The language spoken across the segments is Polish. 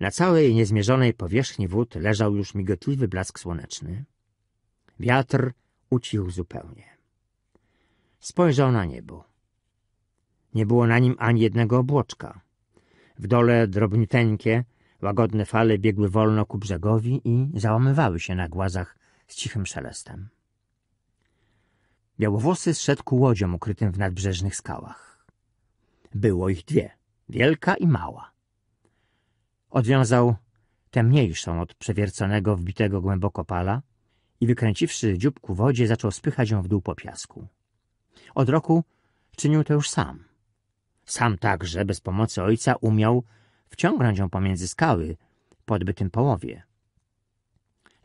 Na całej niezmierzonej powierzchni wód leżał już migotliwy blask słoneczny. Wiatr ucichł zupełnie. Spojrzał na niebo. Nie było na nim ani jednego obłoczka. W dole drobniteńkie, łagodne fale biegły wolno ku brzegowi i załamywały się na głazach z cichym szelestem. Białowłosy zszedł ku łodziom ukrytym w nadbrzeżnych skałach. Było ich dwie, wielka i mała. Odwiązał tę mniejszą od przewierconego, wbitego głęboko pala i wykręciwszy dziób ku wodzie, zaczął spychać ją w dół po piasku. Od roku czynił to już sam. Sam także, bez pomocy ojca, umiał wciągnąć ją pomiędzy skały po odbytym połowie.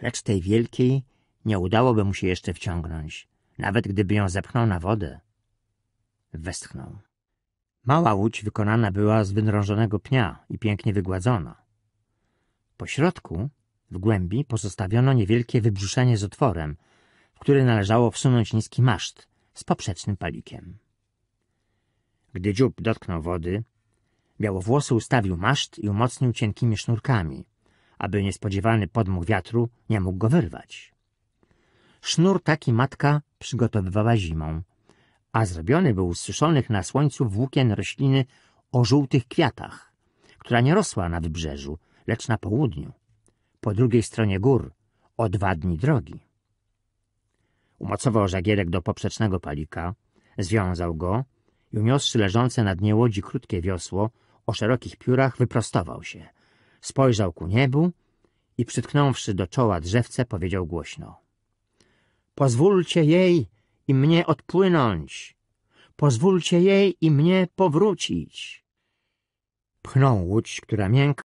Lecz tej wielkiej nie udałoby mu się jeszcze wciągnąć, nawet gdyby ją zepchnął na wodę. Westchnął. Mała łódź wykonana była z wydrążonego pnia i pięknie wygładzona. Po środku, w głębi, pozostawiono niewielkie wybrzuszenie z otworem, w który należało wsunąć niski maszt z poprzecznym palikiem. Gdy dziób dotknął wody, białowłosy ustawił maszt i umocnił cienkimi sznurkami, aby niespodziewany podmuch wiatru nie mógł go wyrwać. Sznur taki matka przygotowywała zimą, a zrobiony był z suszonych na słońcu włókien rośliny o żółtych kwiatach, która nie rosła na wybrzeżu, lecz na południu, po drugiej stronie gór, o dwa dni drogi. Umocował żagielek do poprzecznego palika, związał go i uniosłszy leżące na dnie łodzi krótkie wiosło o szerokich piórach, wyprostował się. Spojrzał ku niebu i przytknąwszy do czoła drzewce, powiedział głośno. — Pozwólcie jej, i mnie odpłynąć. Pozwólcie jej i mnie powrócić. Pchnął łódź, która miękka